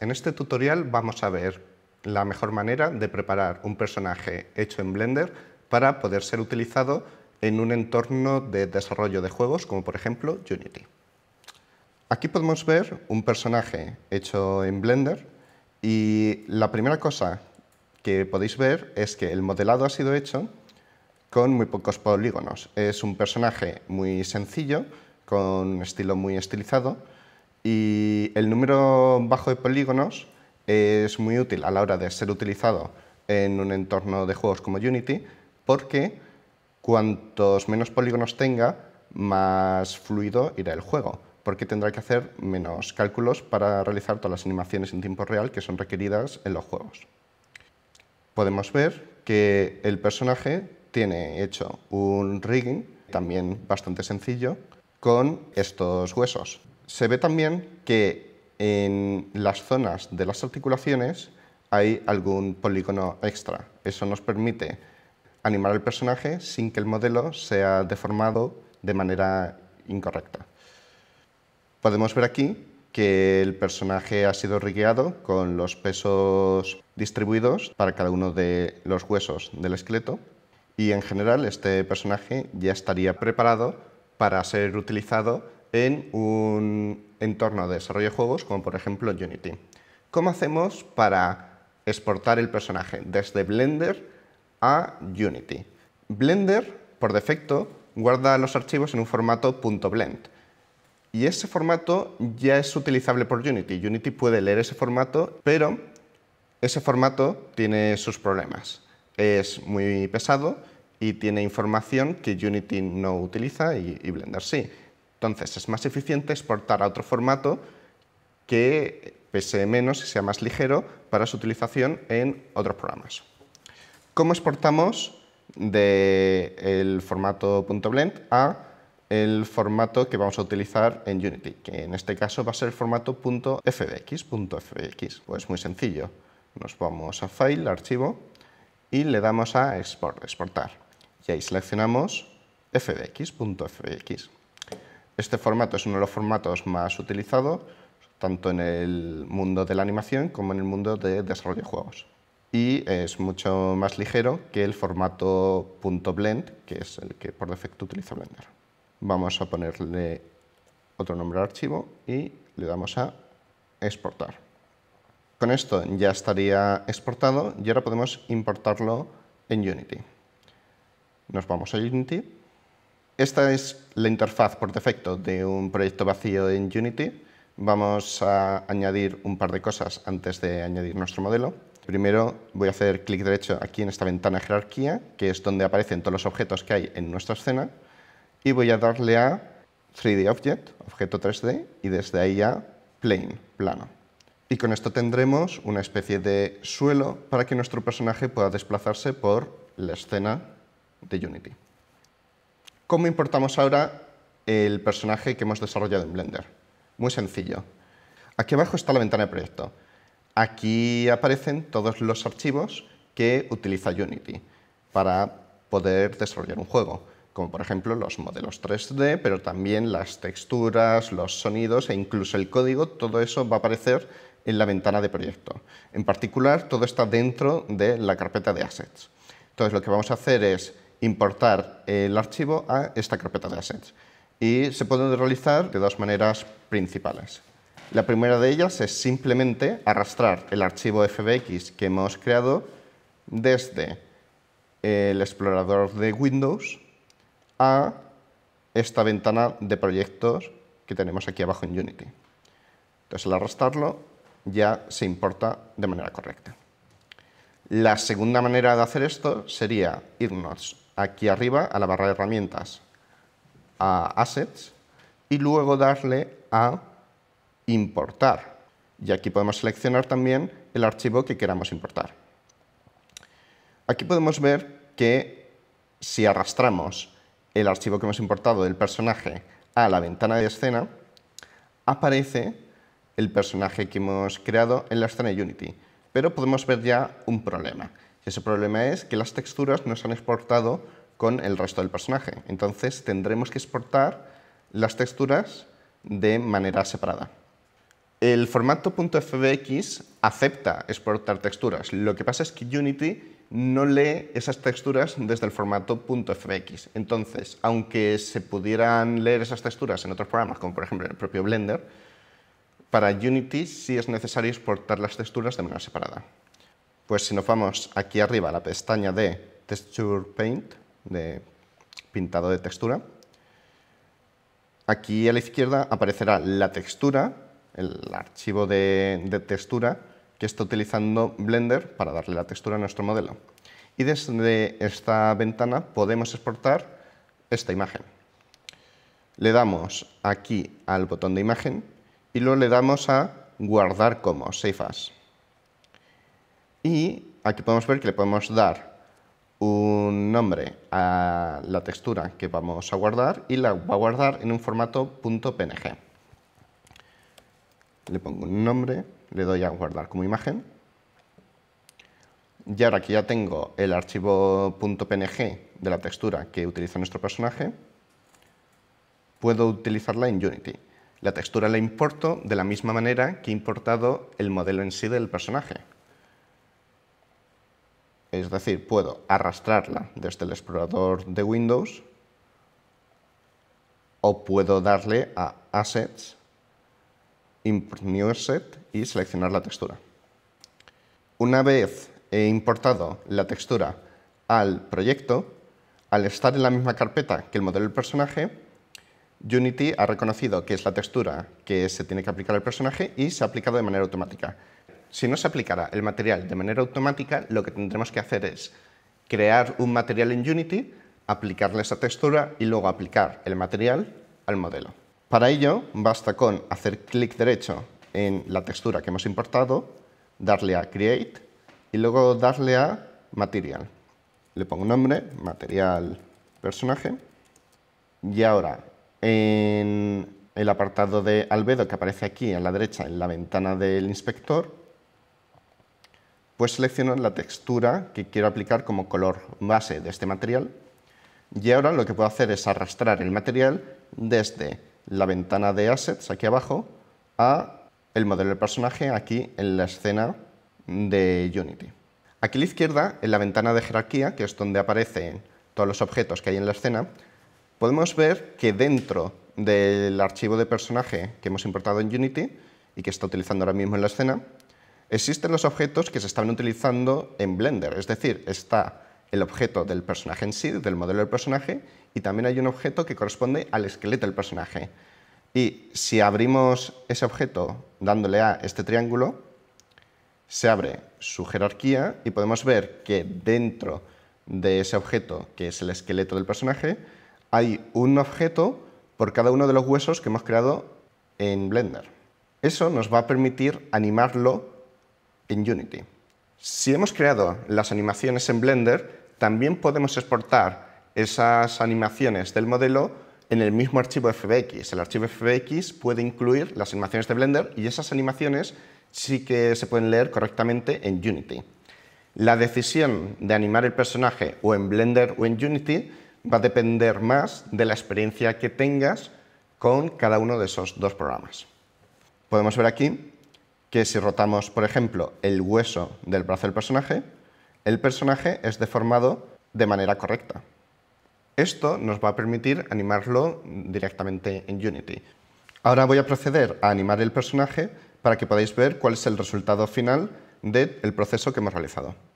En este tutorial vamos a ver la mejor manera de preparar un personaje hecho en Blender para poder ser utilizado en un entorno de desarrollo de juegos como por ejemplo Unity. Aquí podemos ver un personaje hecho en Blender y la primera cosa que podéis ver es que el modelado ha sido hecho con muy pocos polígonos. Es un personaje muy sencillo, con un estilo muy estilizado, y el número bajo de polígonos es muy útil a la hora de ser utilizado en un entorno de juegos como Unity porque cuantos menos polígonos tenga, más fluido irá el juego, porque tendrá que hacer menos cálculos para realizar todas las animaciones en tiempo real que son requeridas en los juegos. Podemos ver que el personaje tiene hecho un rigging, también bastante sencillo, con estos huesos se ve también que en las zonas de las articulaciones hay algún polígono extra. Eso nos permite animar al personaje sin que el modelo sea deformado de manera incorrecta. Podemos ver aquí que el personaje ha sido rigueado con los pesos distribuidos para cada uno de los huesos del esqueleto y en general este personaje ya estaría preparado para ser utilizado en un entorno de desarrollo de juegos como por ejemplo Unity. ¿Cómo hacemos para exportar el personaje desde Blender a Unity? Blender, por defecto, guarda los archivos en un formato .blend y ese formato ya es utilizable por Unity. Unity puede leer ese formato, pero ese formato tiene sus problemas. Es muy pesado y tiene información que Unity no utiliza y, y Blender sí. Entonces, es más eficiente exportar a otro formato que pese menos y sea más ligero para su utilización en otros programas. ¿Cómo exportamos del formato .blend a el formato que vamos a utilizar en Unity, que en este caso va a ser el formato .fbx, .fbx. Pues muy sencillo, nos vamos a File, Archivo, y le damos a Export, Exportar. Y ahí seleccionamos fbx.fbx. Este formato es uno de los formatos más utilizados tanto en el mundo de la animación como en el mundo de desarrollo de juegos. Y es mucho más ligero que el formato .blend, que es el que por defecto utiliza Blender. Vamos a ponerle otro nombre al archivo y le damos a exportar. Con esto ya estaría exportado y ahora podemos importarlo en Unity. Nos vamos a Unity esta es la interfaz por defecto de un proyecto vacío en Unity. Vamos a añadir un par de cosas antes de añadir nuestro modelo. Primero voy a hacer clic derecho aquí en esta ventana jerarquía, que es donde aparecen todos los objetos que hay en nuestra escena, y voy a darle a 3D Object, objeto 3D, y desde ahí a Plane, plano. Y con esto tendremos una especie de suelo para que nuestro personaje pueda desplazarse por la escena de Unity. ¿Cómo importamos ahora el personaje que hemos desarrollado en Blender? Muy sencillo. Aquí abajo está la ventana de proyecto. Aquí aparecen todos los archivos que utiliza Unity para poder desarrollar un juego, como por ejemplo los modelos 3D, pero también las texturas, los sonidos e incluso el código, todo eso va a aparecer en la ventana de proyecto. En particular, todo está dentro de la carpeta de assets. Entonces, lo que vamos a hacer es importar el archivo a esta carpeta de assets. Y se pueden realizar de dos maneras principales. La primera de ellas es simplemente arrastrar el archivo FBX que hemos creado desde el explorador de Windows a esta ventana de proyectos que tenemos aquí abajo en Unity. Entonces, al arrastrarlo ya se importa de manera correcta. La segunda manera de hacer esto sería irnos aquí arriba a la barra de herramientas a Assets y luego darle a Importar. Y aquí podemos seleccionar también el archivo que queramos importar. Aquí podemos ver que si arrastramos el archivo que hemos importado del personaje a la ventana de escena, aparece el personaje que hemos creado en la escena de Unity. Pero podemos ver ya un problema, ese problema es que las texturas no se han exportado con el resto del personaje. Entonces tendremos que exportar las texturas de manera separada. El formato .fbx acepta exportar texturas. Lo que pasa es que Unity no lee esas texturas desde el formato .fbx. Entonces, aunque se pudieran leer esas texturas en otros programas, como por ejemplo el propio Blender, para Unity sí es necesario exportar las texturas de manera separada. Pues si nos vamos aquí arriba a la pestaña de Texture Paint, de pintado de textura, aquí a la izquierda aparecerá la textura, el archivo de, textura que está utilizando Blender para darle la textura a nuestro modelo. Y desde esta ventana podemos exportar esta imagen. Le damos aquí al botón de imagen y luego le damos a guardar como, Save As. Y aquí podemos ver que le podemos dar un nombre a la textura que vamos a guardar y la va a guardar en un formato .png. Le pongo un nombre, le doy a guardar como imagen. Y ahora que ya tengo el archivo .png de la textura que utiliza nuestro personaje, puedo utilizarla en Unity. La textura la importo de la misma manera que he importado el modelo en sí del personaje es decir, puedo arrastrarla desde el explorador de Windows o puedo darle a Assets, Import New Asset y seleccionar la textura. Una vez he importado la textura al proyecto, al estar en la misma carpeta que el modelo del personaje, Unity ha reconocido que es la textura que se tiene que aplicar al personaje y se ha aplicado de manera automática. Si no se aplicará el material de manera automática, lo que tendremos que hacer es crear un material en Unity, aplicarle esa textura y luego aplicar el material al modelo. Para ello, basta con hacer clic derecho en la textura que hemos importado, darle a Create y luego darle a Material. Le pongo nombre, material, personaje. Y ahora, en el apartado de albedo que aparece aquí a la derecha en la ventana del inspector, pues selecciono la textura que quiero aplicar como color base de este material y ahora lo que puedo hacer es arrastrar el material desde la ventana de assets aquí abajo a el modelo del personaje aquí en la escena de Unity. Aquí a la izquierda, en la ventana de jerarquía, que es donde aparecen todos los objetos que hay en la escena, podemos ver que dentro del archivo de personaje que hemos importado en Unity y que está utilizando ahora mismo en la escena, Existen los objetos que se están utilizando en Blender, es decir, está el objeto del personaje en sí, del modelo del personaje, y también hay un objeto que corresponde al esqueleto del personaje. Y si abrimos ese objeto dándole a este triángulo, se abre su jerarquía y podemos ver que dentro de ese objeto, que es el esqueleto del personaje, hay un objeto por cada uno de los huesos que hemos creado en Blender. Eso nos va a permitir animarlo en Unity. Si hemos creado las animaciones en Blender, también podemos exportar esas animaciones del modelo en el mismo archivo FBX. El archivo FBX puede incluir las animaciones de Blender y esas animaciones sí que se pueden leer correctamente en Unity. La decisión de animar el personaje o en Blender o en Unity va a depender más de la experiencia que tengas con cada uno de esos dos programas. Podemos ver aquí que si rotamos, por ejemplo, el hueso del brazo del personaje, el personaje es deformado de manera correcta. Esto nos va a permitir animarlo directamente en Unity. Ahora voy a proceder a animar el personaje para que podáis ver cuál es el resultado final del proceso que hemos realizado.